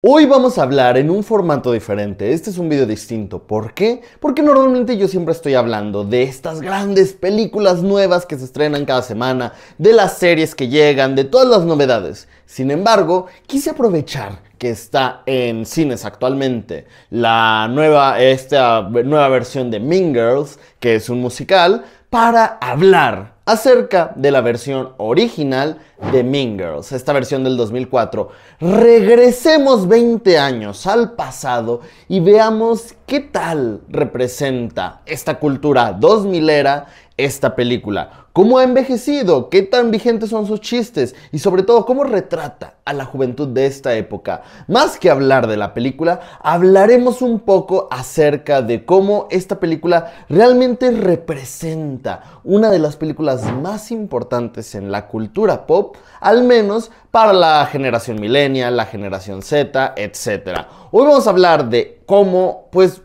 Hoy vamos a hablar en un formato diferente, este es un video distinto, ¿por qué? Porque normalmente yo siempre estoy hablando de estas grandes películas nuevas que se estrenan cada semana, de las series que llegan, de todas las novedades. Sin embargo, quise aprovechar que está en cines actualmente la nueva, esta nueva versión de Mean Girls, que es un musical, para hablar acerca de la versión original de Mean Girls, esta versión del 2004. Regresemos 20 años al pasado y veamos qué tal representa esta cultura 2000era esta película. ¿Cómo ha envejecido? ¿Qué tan vigentes son sus chistes? Y sobre todo, ¿cómo retrata a la juventud de esta época? Más que hablar de la película, hablaremos un poco acerca de cómo esta película realmente representa una de las películas más importantes en la cultura pop, al menos para la generación millennial, la generación Z, etc. Hoy vamos a hablar de cómo, pues,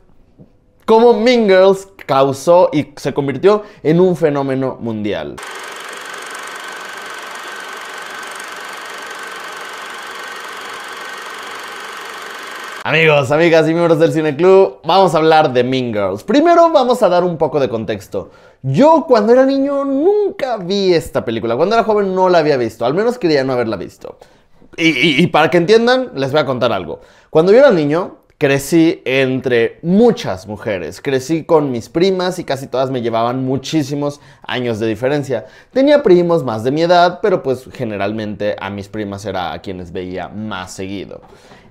cómo Mean Girls causó y se convirtió en un fenómeno mundial. Amigos, amigas y miembros del Cine Club, vamos a hablar de Mean Girls. Primero vamos a dar un poco de contexto. Yo cuando era niño nunca vi esta película. Cuando era joven no la había visto, al menos quería no haberla visto. Y, y para que entiendan, les voy a contar algo. Cuando yo era niño, crecí entre muchas mujeres. Crecí con mis primas y casi todas me llevaban muchísimos años de diferencia. Tenía primos más de mi edad, pero pues generalmente a mis primas era a quienes veía más seguido.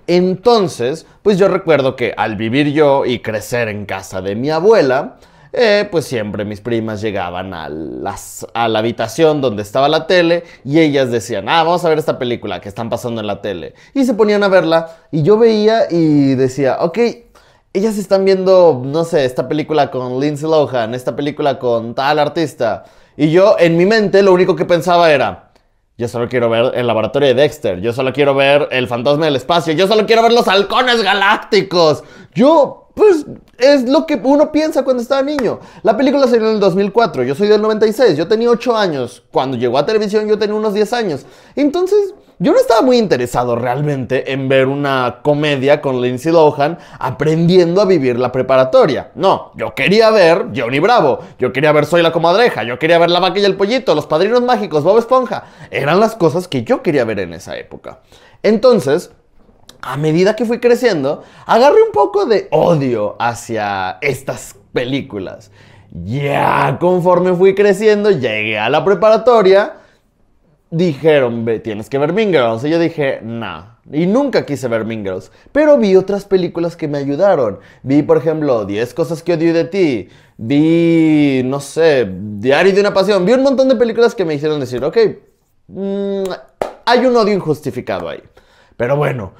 Entonces, pues yo recuerdo que al vivir yo y crecer en casa de mi abuela, eh, pues siempre mis primas llegaban a, a la habitación donde estaba la tele y ellas decían, ah, vamos a ver esta película que están pasando en la tele. Y se ponían a verla y yo veía y decía, ok, ellas están viendo, no sé, esta película con Lindsay Lohan, esta película con tal artista. Y yo en mi mente lo único que pensaba era, yo solo quiero ver el laboratorio de Dexter, yo solo quiero ver el fantasma del espacio, yo solo quiero ver los halcones galácticos. Yo pues es lo que uno piensa cuando estaba niño. La película salió en el 2004, yo soy del 96, yo tenía 8 años. Cuando llegó a televisión yo tenía unos 10 años. Entonces, yo no estaba muy interesado realmente en ver una comedia con Lindsay Lohan aprendiendo a vivir la preparatoria. No, yo quería ver Johnny Bravo, yo quería ver Soy la comadreja, yo quería ver La vaca y el pollito, Los padrinos mágicos, Bob Esponja. Eran las cosas que yo quería ver en esa época. Entonces, a medida que fui creciendo, agarré un poco de odio hacia estas películas. Ya conforme fui creciendo, llegué a la preparatoria, dijeron, tienes que ver Mean Y yo dije, No Y nunca quise ver Mean Pero vi otras películas que me ayudaron. Vi, por ejemplo, 10 cosas que odio de ti. Vi, no sé, Diario de una pasión. Vi un montón de películas que me hicieron decir, ok, mm, hay un odio injustificado ahí. Pero bueno,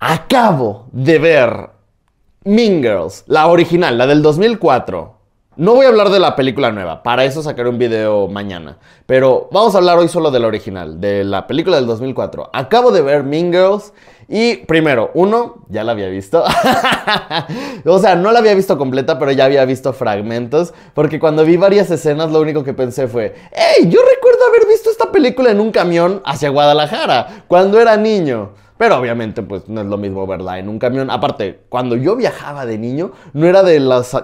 Acabo de ver Mean Girls, la original, la del 2004. No voy a hablar de la película nueva, para eso sacaré un video mañana. Pero vamos a hablar hoy solo de la original, de la película del 2004. Acabo de ver Mean Girls y primero, uno, ya la había visto. o sea, no la había visto completa, pero ya había visto fragmentos. Porque cuando vi varias escenas, lo único que pensé fue, hey, yo recuerdo haber visto esta película en un camión hacia Guadalajara, cuando era niño. Pero obviamente, pues no es lo mismo verla en un camión. Aparte, cuando yo viajaba de niño, no era de los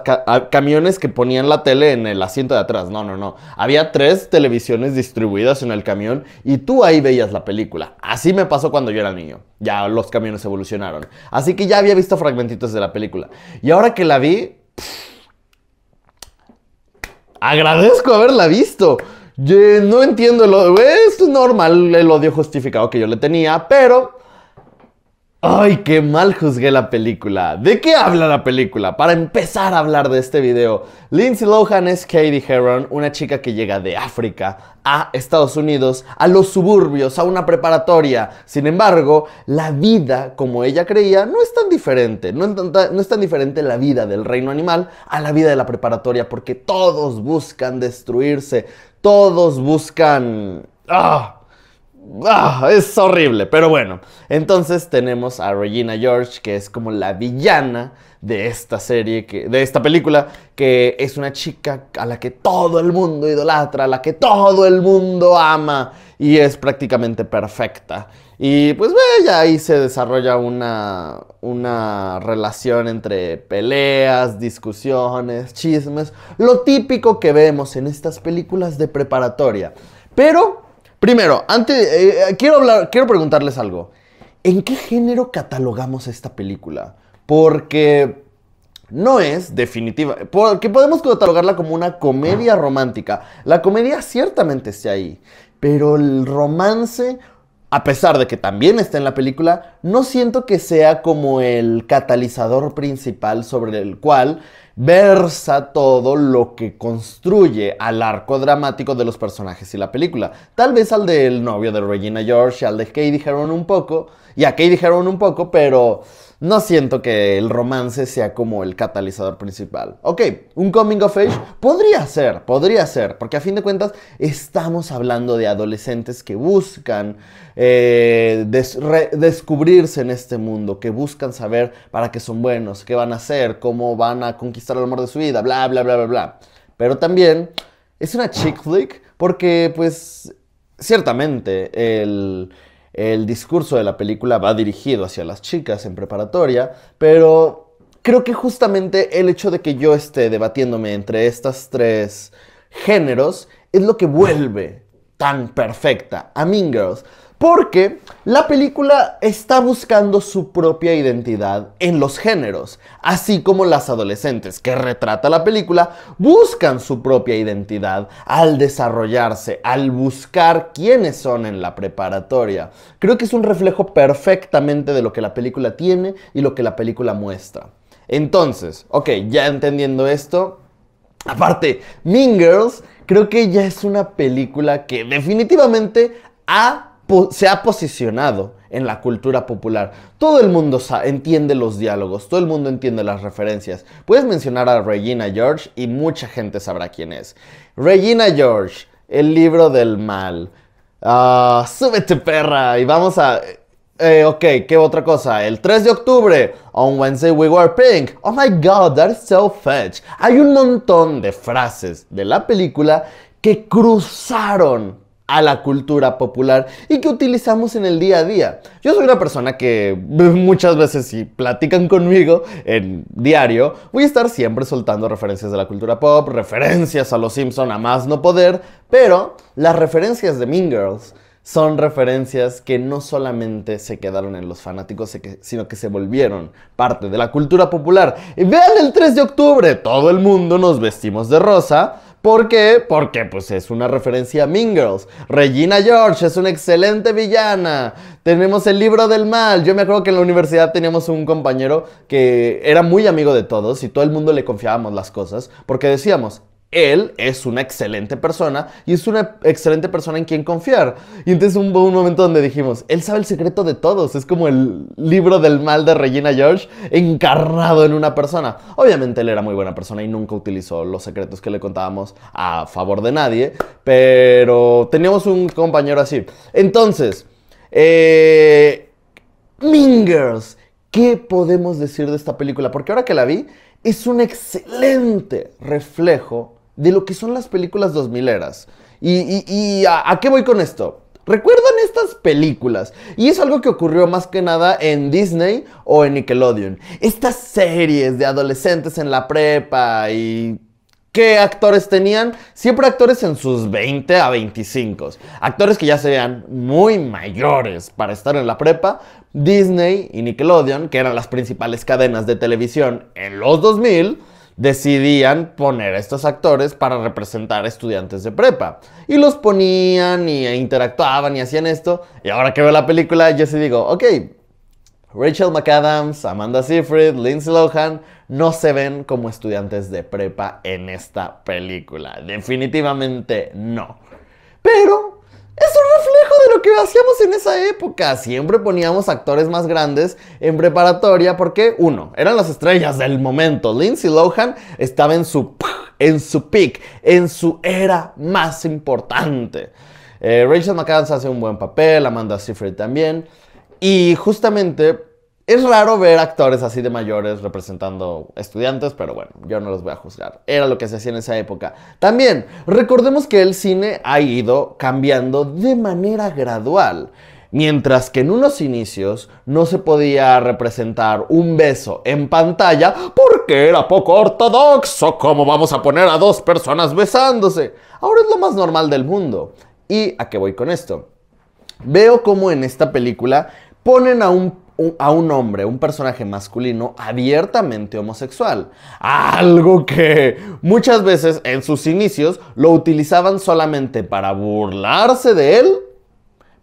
camiones que ponían la tele en el asiento de atrás. No, no, no. Había tres televisiones distribuidas en el camión y tú ahí veías la película. Así me pasó cuando yo era niño. Ya los camiones evolucionaron. Así que ya había visto fragmentitos de la película. Y ahora que la vi. agradezco haberla visto. Yo no entiendo el odio. Es normal el odio justificado que yo le tenía, pero ¡Ay, qué mal juzgué la película! ¿De qué habla la película? Para empezar a hablar de este video, Lindsay Lohan es Katie Heron, una chica que llega de África a Estados Unidos, a los suburbios, a una preparatoria. Sin embargo, la vida, como ella creía, no es tan diferente. No es tan, no es tan diferente la vida del reino animal a la vida de la preparatoria, porque todos buscan destruirse, todos buscan... ¡Ah! Ah, es horrible, pero bueno. Entonces tenemos a Regina George, que es como la villana de esta serie, que, de esta película, que es una chica a la que todo el mundo idolatra, a la que todo el mundo ama y es prácticamente perfecta. Y pues ve ahí se desarrolla una, una relación entre peleas, discusiones, chismes, lo típico que vemos en estas películas de preparatoria. Pero Primero, antes, eh, eh, quiero, hablar, quiero preguntarles algo. ¿En qué género catalogamos esta película? Porque no es definitiva, porque podemos catalogarla como una comedia romántica. La comedia ciertamente está ahí, pero el romance a pesar de que también está en la película, no siento que sea como el catalizador principal sobre el cual versa todo lo que construye al arco dramático de los personajes y la película. Tal vez al del novio de Regina George, al de Katie Heron un poco, y a Katie Heron un poco, pero no siento que el romance sea como el catalizador principal. Ok, un coming of age podría ser, podría ser, porque a fin de cuentas estamos hablando de adolescentes que buscan eh, descubrirse en este mundo, que buscan saber para qué son buenos, qué van a hacer, cómo van a conquistar el amor de su vida, bla, bla, bla, bla, bla. Pero también es una chick flick porque pues ciertamente el el discurso de la película va dirigido hacia las chicas en preparatoria, pero creo que justamente el hecho de que yo esté debatiéndome entre estas tres géneros es lo que vuelve tan perfecta a Mean Girls. Porque la película está buscando su propia identidad en los géneros, así como las adolescentes que retrata la película buscan su propia identidad al desarrollarse, al buscar quiénes son en la preparatoria. Creo que es un reflejo perfectamente de lo que la película tiene y lo que la película muestra. Entonces, ok, ya entendiendo esto, aparte, Mean Girls creo que ya es una película que definitivamente ha se ha posicionado en la cultura popular. Todo el mundo entiende los diálogos, todo el mundo entiende las referencias. Puedes mencionar a Regina George y mucha gente sabrá quién es. Regina George, el libro del mal. Ah, súbete perra y vamos a... Eh, ok, ¿qué otra cosa? El 3 de octubre, on Wednesday we were pink. Oh my god, that's so fetch. Hay un montón de frases de la película que cruzaron a la cultura popular y que utilizamos en el día a día. Yo soy una persona que muchas veces si platican conmigo en diario, voy a estar siempre soltando referencias de la cultura pop, referencias a los Simpson a más no poder, pero las referencias de Mean Girls son referencias que no solamente se quedaron en los fanáticos, sino que se volvieron parte de la cultura popular. Y vean el 3 de octubre, todo el mundo nos vestimos de rosa, ¿Por qué? Porque pues es una referencia a Mean Girls. Regina George es una excelente villana. Tenemos el libro del mal. Yo me acuerdo que en la universidad teníamos un compañero que era muy amigo de todos y todo el mundo le confiábamos las cosas porque decíamos, él es una excelente persona y es una excelente persona en quien confiar. Y entonces hubo un, momento donde dijimos, él sabe el secreto de todos, es como el libro del mal de Regina George encarnado en una persona. Obviamente él era muy buena persona y nunca utilizó los secretos que le contábamos a favor de nadie, pero teníamos un compañero así. Entonces, eh, Mingers, ¿qué podemos decir de esta película? Porque ahora que la vi, es un excelente reflejo de lo que son las películas 2000 eras. ¿Y, a, qué voy con esto? ¿Recuerdan estas películas? Y es algo que ocurrió más que nada en Disney o en Nickelodeon. Estas series de adolescentes en la prepa y ¿Qué actores tenían? Siempre actores en sus 20 a 25. Actores que ya se muy mayores para estar en la prepa. Disney y Nickelodeon, que eran las principales cadenas de televisión en los 2000, decidían poner a estos actores para representar a estudiantes de prepa. Y los ponían y interactuaban y hacían esto. Y ahora que veo la película, yo sí digo, ok, Rachel McAdams, Amanda Seyfried, Lindsay Lohan no se ven como estudiantes de prepa en esta película. Definitivamente no. Pero es un reflejo de lo que hacíamos en esa época. Siempre poníamos actores más grandes en preparatoria porque, uno, eran las estrellas del momento. Lindsay Lohan estaba en su, en su peak, en su era más importante. Eh, Rachel McAdams hace un buen papel, Amanda Seyfried también. Y justamente es raro ver actores así de mayores representando estudiantes, pero bueno, yo no los voy a juzgar. Era lo que se hacía en esa época. También, recordemos que el cine ha ido cambiando de manera gradual. Mientras que en unos inicios no se podía representar un beso en pantalla porque era poco ortodoxo, ¿cómo vamos a poner a dos personas besándose? Ahora es lo más normal del mundo. ¿Y a qué voy con esto? Veo cómo en esta película ponen a un a un hombre, un personaje masculino abiertamente homosexual. Algo que muchas veces en sus inicios lo utilizaban solamente para burlarse de él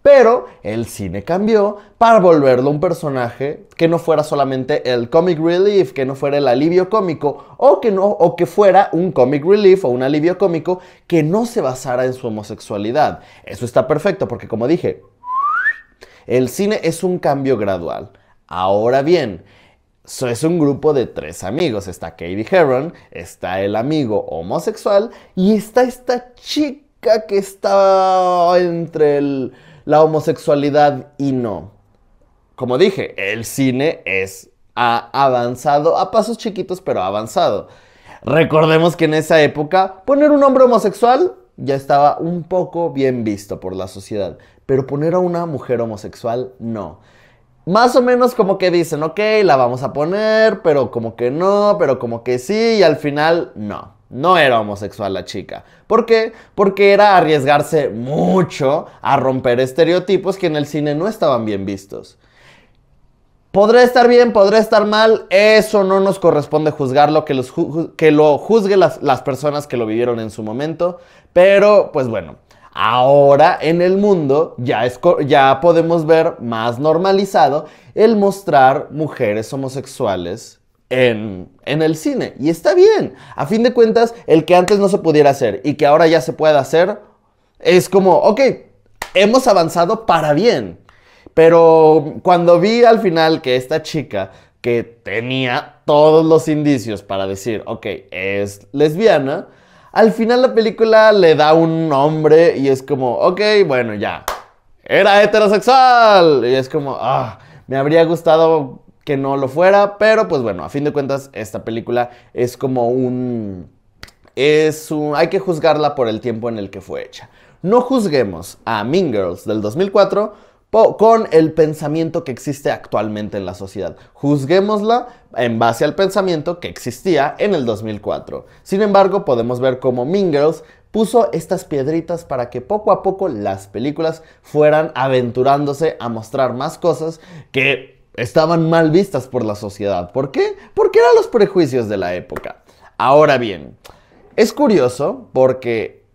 pero el cine cambió para volverlo un personaje que no fuera solamente el comic relief, que no fuera el alivio cómico, o que, no, o que fuera un comic relief o un alivio cómico que no se basara en su homosexualidad. Eso está perfecto porque como dije, el cine es un cambio gradual. Ahora bien, So, es un grupo de tres amigos. Está Katie Herron, está el amigo homosexual y está esta chica que está entre la homosexualidad y no. Como dije, el cine es avanzado a pasos chiquitos, pero ha avanzado. Recordemos que en esa época poner un hombre homosexual ya estaba un poco bien visto por la sociedad, pero poner a una mujer homosexual no. Más o menos como que dicen, ok, la vamos a poner, pero como que no, pero como que sí, y al final no. No era homosexual la chica. ¿Por qué? Porque era arriesgarse mucho a romper estereotipos que en el cine no estaban bien vistos. Podré estar bien, podré estar mal, eso no nos corresponde juzgarlo, que, lo juzguen las, las personas que lo vivieron en su momento, pero pues bueno, Ahora en el mundo ya, podemos ver más normalizado el mostrar mujeres homosexuales en, en, el cine. Y está bien. A fin de cuentas, el que antes no se pudiera hacer y que ahora ya se puede hacer, es como, ok, hemos avanzado para bien. Pero cuando vi al final que esta chica que tenía todos los indicios para decir, ok, es lesbiana, al final la película le da un nombre y es como, ok, bueno, ya. Era heterosexual. Y es como, ah, me habría gustado que no lo fuera, pero pues bueno, a fin de cuentas esta película es como un... Es un... Hay que juzgarla por el tiempo en el que fue hecha. No juzguemos a Mean Girls del 2004 con el pensamiento que existe actualmente en la sociedad. Juzguémosla en base al pensamiento que existía en el 2004. Sin embargo, podemos ver cómo Mean puso estas piedritas para que poco a poco las películas fueran aventurándose a mostrar más cosas que estaban mal vistas por la sociedad. ¿Por qué? Porque eran los prejuicios de la época. Ahora bien, es curioso porque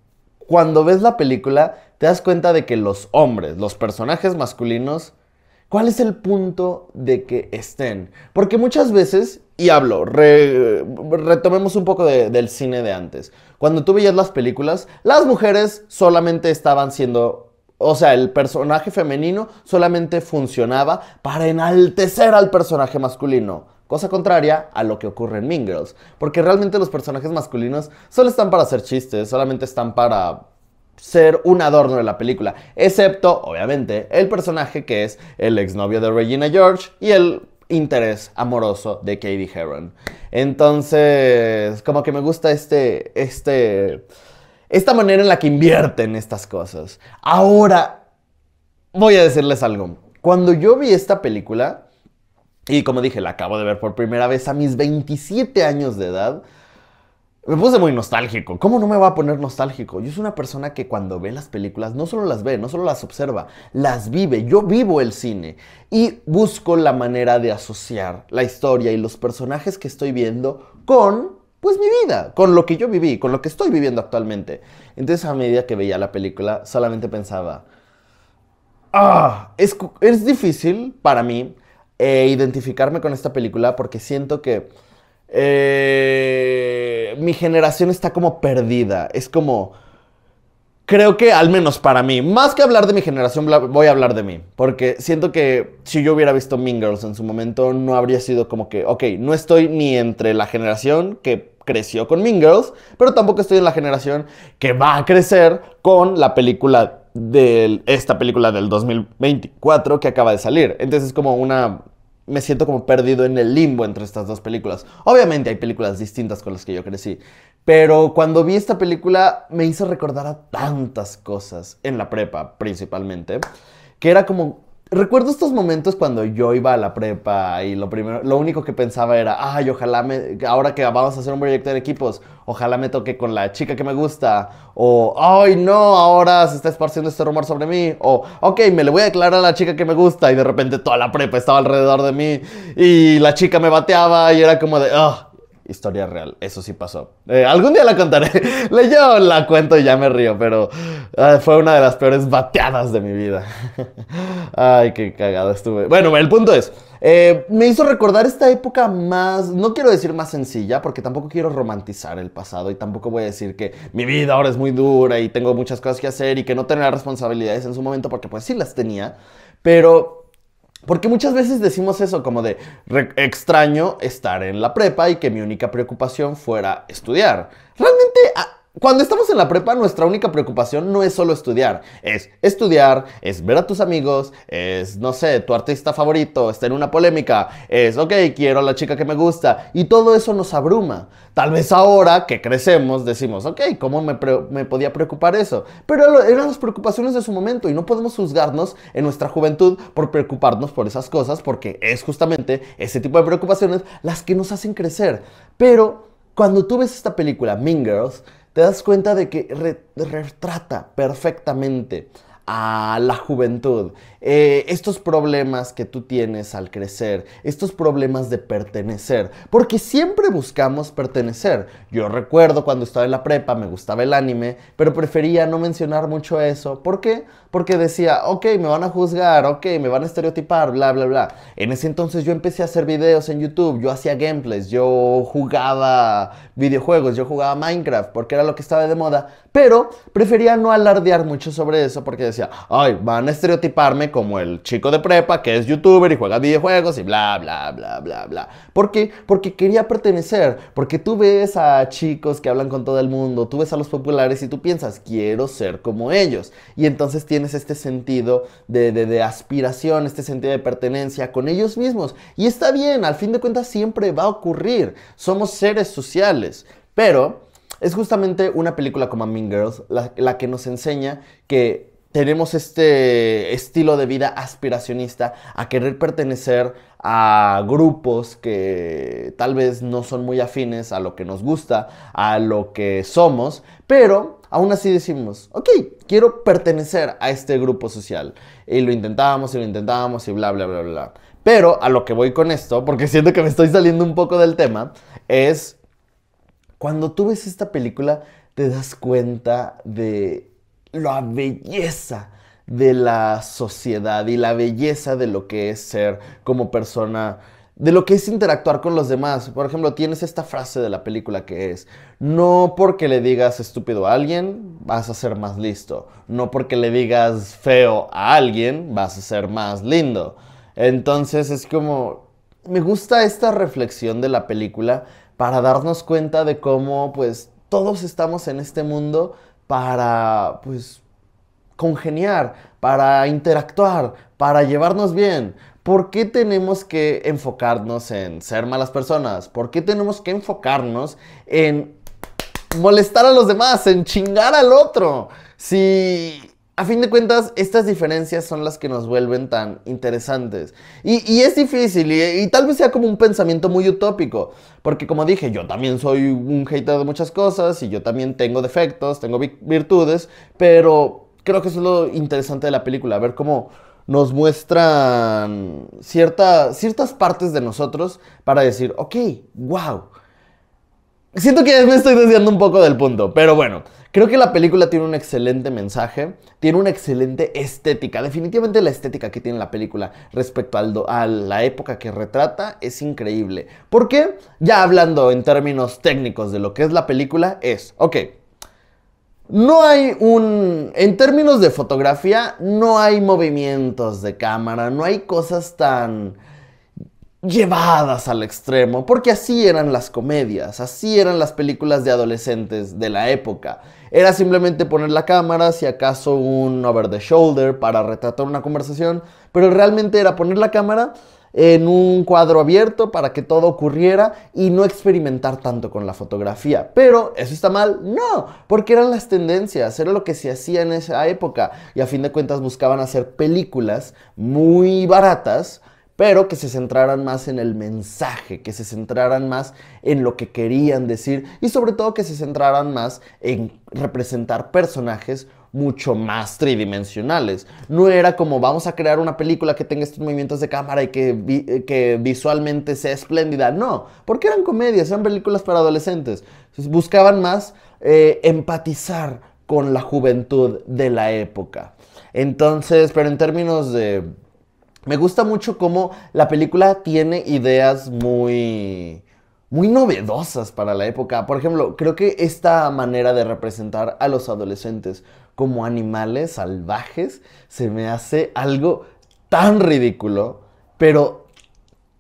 cuando ves la película te das cuenta de que los hombres, los personajes masculinos, ¿cuál es el punto de que estén? Porque muchas veces, y hablo, retomemos un poco del cine de antes. Cuando tú veías las películas, las mujeres solamente estaban siendo o sea, el personaje femenino solamente funcionaba para enaltecer al personaje masculino. Cosa contraria a lo que ocurre en Mean Girls. Porque realmente los personajes masculinos solo están para hacer chistes, solamente están para ser un adorno de la película, excepto, obviamente, el personaje que es el exnovio de Regina George y el interés amoroso de Katie Heron. Entonces, como que me gusta este, este, esta manera en la que invierten estas cosas. Ahora, voy a decirles algo. Cuando yo vi esta película, y como dije, la acabo de ver por primera vez a mis 27 años de edad, me puse muy nostálgico. ¿Cómo no me va a poner nostálgico? Yo soy una persona que cuando ve las películas, no solo las ve, no solo las observa, las vive. Yo vivo el cine y busco la manera de asociar la historia y los personajes que estoy viendo con, pues, mi vida, con lo que yo viví, con lo que estoy viviendo actualmente. Entonces, a medida que veía la película, solamente pensaba, ah, es, difícil para mí eh, identificarme con esta película porque siento que eh, mi generación está como perdida. Es como, creo que al menos para mí, más que hablar de mi generación, voy a hablar de mí. Porque siento que si yo hubiera visto Mean Girls en su momento, no habría sido como que, ok, no estoy ni entre la generación que creció con Mean Girls, pero tampoco estoy en la generación que va a crecer con la película de esta película del 2024 que acaba de salir. Entonces es como una me siento como perdido en el limbo entre estas dos películas. Obviamente hay películas distintas con las que yo crecí, pero cuando vi esta película me hizo recordar a tantas cosas, en la prepa principalmente, que era como Recuerdo estos momentos cuando yo iba a la prepa y lo primero, lo único que pensaba era, ay, ojalá me, ahora que vamos a hacer un proyecto de equipos, ojalá me toque con la chica que me gusta, o, ay, no, ahora se está esparciendo este rumor sobre mí, o, ok, me le voy a declarar a la chica que me gusta, y de repente toda la prepa estaba alrededor de mí, y la chica me bateaba, y era como de, ah, historia real. Eso sí pasó. Eh, algún día la contaré. Yo la cuento y ya me río, pero ah, fue una de las peores bateadas de mi vida. Ay, qué cagada estuve. Bueno, el punto es, eh, me hizo recordar esta época más, no quiero decir más sencilla, porque tampoco quiero romantizar el pasado y tampoco voy a decir que mi vida ahora es muy dura y tengo muchas cosas que hacer y que no tenía responsabilidades en su momento, porque pues sí las tenía, pero porque muchas veces decimos eso, como de extraño estar en la prepa y que mi única preocupación fuera estudiar. Realmente cuando estamos en la prepa, nuestra única preocupación no es solo estudiar, es estudiar, es ver a tus amigos, es, no sé, tu artista favorito, está en una polémica, es, ok, quiero a la chica que me gusta, y todo eso nos abruma. Tal vez ahora que crecemos decimos, ok, ¿cómo me, me podía preocupar eso? Pero eran las preocupaciones de su momento y no podemos juzgarnos en nuestra juventud por preocuparnos por esas cosas, porque es justamente ese tipo de preocupaciones las que nos hacen crecer. Pero cuando tú ves esta película, Mean Girls, te das cuenta de que retrata perfectamente a la juventud eh, estos problemas que tú tienes al crecer, estos problemas de pertenecer, porque siempre buscamos pertenecer. Yo recuerdo cuando estaba en la prepa, me gustaba el anime, pero prefería no mencionar mucho eso. ¿Por qué? Porque decía, ok, me van a juzgar, ok, me van a estereotipar, bla, bla, bla. En ese entonces yo empecé a hacer videos en YouTube, yo hacía gameplays, yo jugaba videojuegos, yo jugaba Minecraft, porque era lo que estaba de moda, pero prefería no alardear mucho sobre eso, porque decía, ay, van a estereotiparme como el chico de prepa que es youtuber y juega videojuegos y bla, bla, bla, bla, bla. ¿Por qué? Porque quería pertenecer, porque tú ves a chicos que hablan con todo el mundo, tú ves a los populares y tú piensas, quiero ser como ellos. Y entonces tienes este sentido de, aspiración, este sentido de pertenencia con ellos mismos. Y está bien, al fin de cuentas siempre va a ocurrir. Somos seres sociales, pero... Es justamente una película como Mean Girls la que nos enseña que tenemos este estilo de vida aspiracionista a querer pertenecer a grupos que tal vez no son muy afines a lo que nos gusta, a lo que somos, pero aún así decimos, ok, quiero pertenecer a este grupo social. Y lo intentábamos y lo intentábamos y bla, bla, bla, bla. Pero a lo que voy con esto, porque siento que me estoy saliendo un poco del tema, es cuando tú ves esta película, te das cuenta de la belleza de la sociedad y la belleza de lo que es ser como persona, de lo que es interactuar con los demás. Por ejemplo, tienes esta frase de la película que es, no porque le digas estúpido a alguien vas a ser más listo, no porque le digas feo a alguien vas a ser más lindo. Entonces es como, me gusta esta reflexión de la película para darnos cuenta de cómo pues todos estamos en este mundo para, pues, congeniar, para interactuar, para llevarnos bien. ¿Por qué tenemos que enfocarnos en ser malas personas? ¿Por qué tenemos que enfocarnos en molestar a los demás, en chingar al otro? Si a fin de cuentas, estas diferencias son las que nos vuelven tan interesantes. Y, es difícil, y, tal vez sea como un pensamiento muy utópico, porque como dije, yo también soy un hater de muchas cosas, y yo también tengo defectos, tengo virtudes, pero creo que es lo interesante de la película, ver cómo nos muestran ciertas partes de nosotros para decir, ok, wow Siento que me estoy desviando un poco del punto, pero bueno, creo que la película tiene un excelente mensaje, tiene una excelente estética. Definitivamente la estética que tiene la película respecto al a la época que retrata es increíble. Porque ya hablando en términos técnicos de lo que es la película, es, ok, no hay un... En términos de fotografía, no hay movimientos de cámara, no hay cosas tan llevadas al extremo, porque así eran las comedias, así eran las películas de adolescentes de la época. Era simplemente poner la cámara, si acaso un over the shoulder para retratar una conversación, pero realmente era poner la cámara en un cuadro abierto para que todo ocurriera y no experimentar tanto con la fotografía. Pero, ¿eso está mal? No, porque eran las tendencias, era lo que se hacía en esa época y a fin de cuentas buscaban hacer películas muy baratas pero que se centraran más en el mensaje, que se centraran más en lo que querían decir y sobre todo que se centraran más en representar personajes mucho más tridimensionales. No era como vamos a crear una película que tenga estos movimientos de cámara y que, eh, visualmente sea espléndida. No, porque eran comedias, eran películas para adolescentes. Buscaban más eh, empatizar con la juventud de la época. Entonces, pero en términos de me gusta mucho cómo la película tiene ideas muy muy novedosas para la época. Por ejemplo, creo que esta manera de representar a los adolescentes como animales salvajes se me hace algo tan ridículo, pero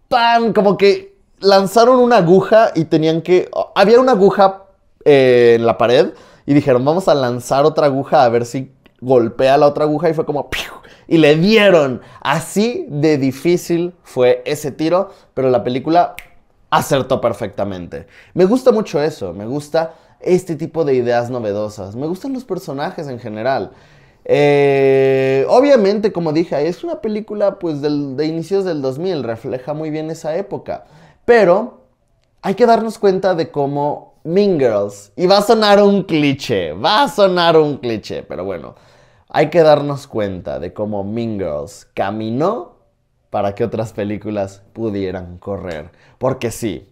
tan como que lanzaron una aguja y tenían que... Había una aguja eh, en la pared y dijeron, vamos a lanzar otra aguja a ver si golpea la otra aguja y fue como y le dieron. Así de difícil fue ese tiro, pero la película acertó perfectamente. Me gusta mucho eso, me gusta este tipo de ideas novedosas, me gustan los personajes en general. Eh, obviamente, como dije, es una película pues de inicios del 2000, refleja muy bien esa época, pero hay que darnos cuenta de cómo Mean Girls, y va a sonar un cliché, va a sonar un cliché, pero bueno, hay que darnos cuenta de cómo Mean Girls caminó para que otras películas pudieran correr. Porque sí,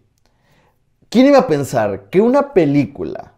¿quién iba a pensar que una película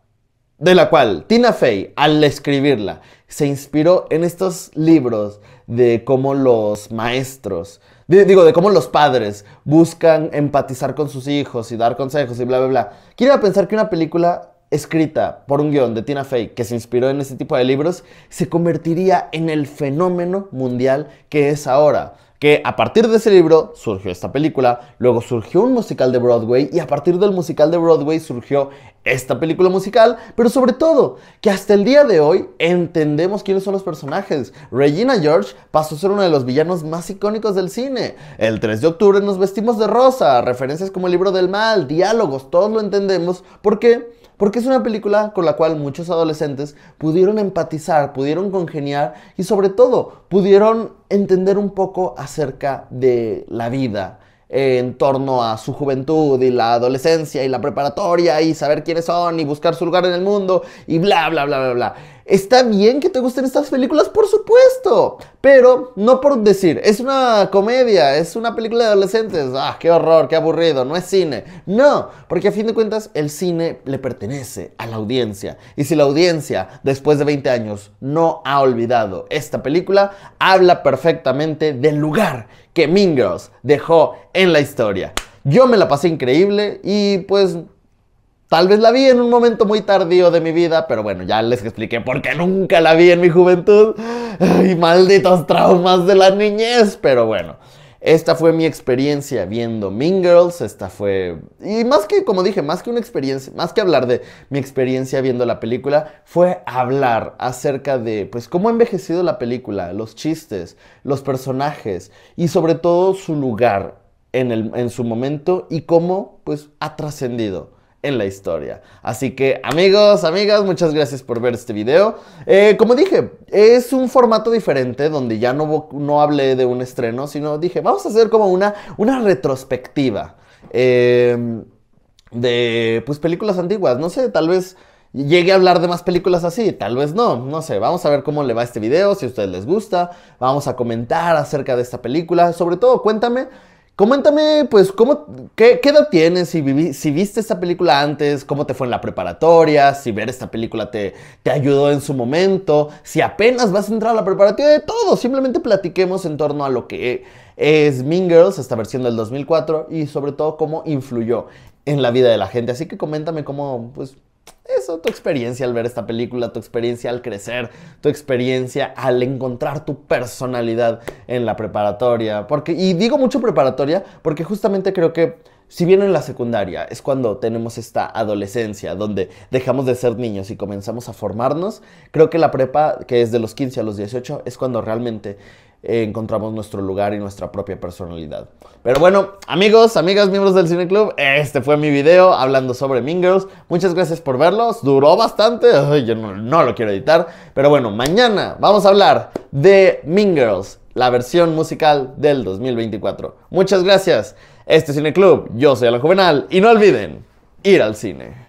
de la cual Tina Fey, al escribirla, se inspiró en estos libros de cómo los maestros, digo, de cómo los padres buscan empatizar con sus hijos y dar consejos y bla, bla, bla. ¿Quién iba a pensar que una película escrita por un guión de Tina Fey que se inspiró en ese tipo de libros, se convertiría en el fenómeno mundial que es ahora. Que a partir de ese libro surgió esta película, luego surgió un musical de Broadway y a partir del musical de Broadway surgió esta película musical, pero sobre todo que hasta el día de hoy entendemos quiénes son los personajes. Regina George pasó a ser uno de los villanos más icónicos del cine. El 3 de octubre nos vestimos de rosa, referencias como el libro del mal, diálogos, todos lo entendemos porque porque es una película con la cual muchos adolescentes pudieron empatizar, pudieron congeniar y sobre todo pudieron entender un poco acerca de la vida en torno a su juventud y la adolescencia y la preparatoria y saber quiénes son y buscar su lugar en el mundo y bla, bla, bla, bla, bla. Está bien que te gusten estas películas, por supuesto, pero no por decir, es una comedia, es una película de adolescentes, ah, qué horror, qué aburrido, no es cine. No, porque a fin de cuentas el cine le pertenece a la audiencia. Y si la audiencia, después de 20 años, no ha olvidado esta película, habla perfectamente del lugar que Mingros dejó en la historia. Yo me la pasé increíble y pues Tal vez la vi en un momento muy tardío de mi vida, pero bueno, ya les expliqué por qué nunca la vi en mi juventud. Y malditos traumas de la niñez, pero bueno. Esta fue mi experiencia viendo Mean Girls, esta fue... Y más que, como dije, más que una experiencia, más que hablar de mi experiencia viendo la película, fue hablar acerca de, pues, cómo ha envejecido la película, los chistes, los personajes y sobre todo su lugar en, el, en su momento y cómo, pues, ha trascendido en la historia. Así que amigos, amigas, muchas gracias por ver este video. Eh, como dije, es un formato diferente donde ya no, no hablé de un estreno, sino dije, vamos a hacer como una, una retrospectiva em, de pues películas antiguas. No sé, tal vez llegue a hablar de más películas así, tal vez no, no sé, vamos a ver cómo le va este video, si a ustedes les gusta, vamos a comentar acerca de esta película, sobre todo cuéntame Coméntame, pues, cómo, qué, qué edad tienes, si, si viste esta película antes, cómo te fue en la preparatoria, si ver esta película te, te ayudó en su momento, si apenas vas a entrar a la preparatoria de todo, simplemente platiquemos en torno a lo que es Mean Girls, esta versión del 2004, y sobre todo cómo influyó en la vida de la gente. Así que coméntame cómo, pues, eso, tu experiencia al ver esta película, tu experiencia al crecer, tu experiencia al encontrar tu personalidad en la preparatoria. Porque, y digo mucho preparatoria porque justamente creo que si bien en la secundaria es cuando tenemos esta adolescencia, donde dejamos de ser niños y comenzamos a formarnos, creo que la prepa, que es de los 15 a los 18, es cuando realmente encontramos nuestro lugar y nuestra propia personalidad. Pero bueno, amigos, amigas, miembros del Cine Club, este fue mi video hablando sobre Mean Girls. Muchas gracias por verlos. Duró bastante. yo no, lo quiero editar. Pero bueno, mañana vamos a hablar de Mean Girls, la versión musical del 2024. Muchas gracias. Este es Cine Club. Yo soy Alan Juvenal. Y no olviden ir al cine.